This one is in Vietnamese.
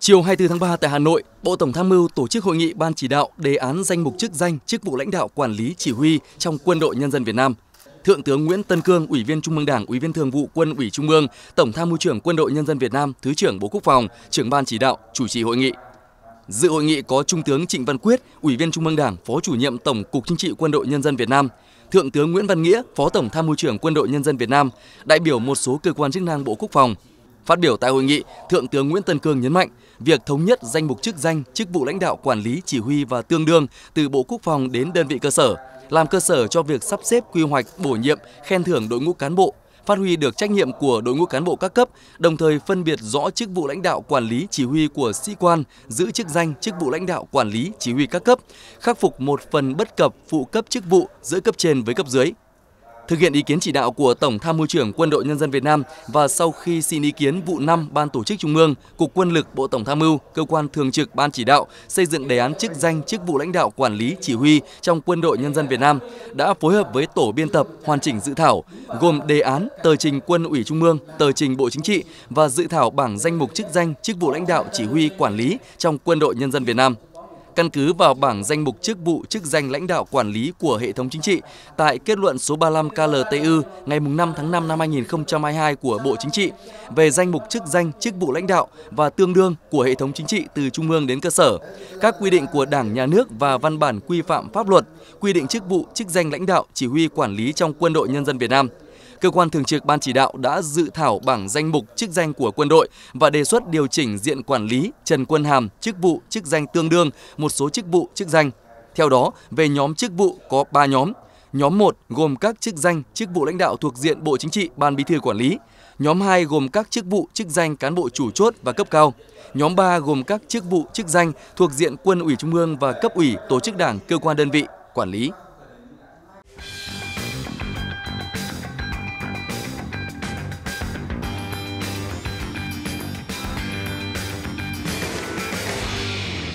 Chiều 24 tháng 3 tại Hà Nội, Bộ Tổng tham mưu tổ chức hội nghị ban chỉ đạo đề án danh mục chức danh, chức vụ lãnh đạo quản lý chỉ huy trong Quân đội Nhân dân Việt Nam. Thượng tướng Nguyễn Tân Cương, Ủy viên Trung ương Đảng, Ủy viên Thường vụ Quân ủy Trung ương, Tổng tham mưu trưởng Quân đội Nhân dân Việt Nam, Thứ trưởng Bộ Quốc phòng, trưởng ban chỉ đạo chủ trì hội nghị. Dự hội nghị có Trung tướng Trịnh Văn Quyết, Ủy viên Trung ương Đảng, Phó chủ nhiệm Tổng cục Chính trị Quân đội Nhân dân Việt Nam, Thượng tướng Nguyễn Văn Nghĩa, Phó Tổng tham mưu trưởng Quân đội Nhân dân Việt Nam, đại biểu một số cơ quan chức năng Bộ Quốc phòng, Phát biểu tại hội nghị, Thượng tướng Nguyễn Tân Cương nhấn mạnh, việc thống nhất danh mục chức danh, chức vụ lãnh đạo quản lý, chỉ huy và tương đương từ Bộ Quốc phòng đến đơn vị cơ sở, làm cơ sở cho việc sắp xếp quy hoạch, bổ nhiệm, khen thưởng đội ngũ cán bộ, phát huy được trách nhiệm của đội ngũ cán bộ các cấp, đồng thời phân biệt rõ chức vụ lãnh đạo quản lý chỉ huy của sĩ quan giữ chức danh chức vụ lãnh đạo quản lý chỉ huy các cấp, khắc phục một phần bất cập phụ cấp chức vụ giữa cấp trên với cấp dưới. Thực hiện ý kiến chỉ đạo của Tổng tham mưu trưởng Quân đội Nhân dân Việt Nam và sau khi xin ý kiến vụ 5 Ban tổ chức Trung ương, Cục Quân lực Bộ Tổng tham mưu, cơ quan thường trực Ban chỉ đạo xây dựng đề án chức danh chức vụ lãnh đạo quản lý chỉ huy trong Quân đội Nhân dân Việt Nam đã phối hợp với tổ biên tập hoàn chỉnh dự thảo gồm đề án, tờ trình Quân ủy Trung ương, tờ trình Bộ Chính trị và dự thảo bảng danh mục chức danh chức vụ lãnh đạo chỉ huy quản lý trong Quân đội Nhân dân Việt Nam căn cứ vào bảng danh mục chức vụ chức danh lãnh đạo quản lý của hệ thống chính trị tại kết luận số 35 KLTU ngày 5 tháng 5 năm 2022 của Bộ Chính trị về danh mục chức danh chức vụ lãnh đạo và tương đương của hệ thống chính trị từ trung ương đến cơ sở, các quy định của Đảng, Nhà nước và văn bản quy phạm pháp luật, quy định chức vụ chức danh lãnh đạo chỉ huy quản lý trong quân đội nhân dân Việt Nam – cơ quan thường trực Ban chỉ đạo đã dự thảo bảng danh mục chức danh của quân đội và đề xuất điều chỉnh diện quản lý Trần Quân Hàm chức vụ chức danh tương đương một số chức vụ chức danh. Theo đó, về nhóm chức vụ có 3 nhóm. Nhóm 1 gồm các chức danh, chức vụ lãnh đạo thuộc diện Bộ Chính trị, Ban Bí thư quản lý. Nhóm 2 gồm các chức vụ, chức danh cán bộ chủ chốt và cấp cao. Nhóm 3 gồm các chức vụ, chức danh thuộc diện Quân ủy Trung ương và cấp ủy, tổ chức đảng, cơ quan đơn vị quản lý.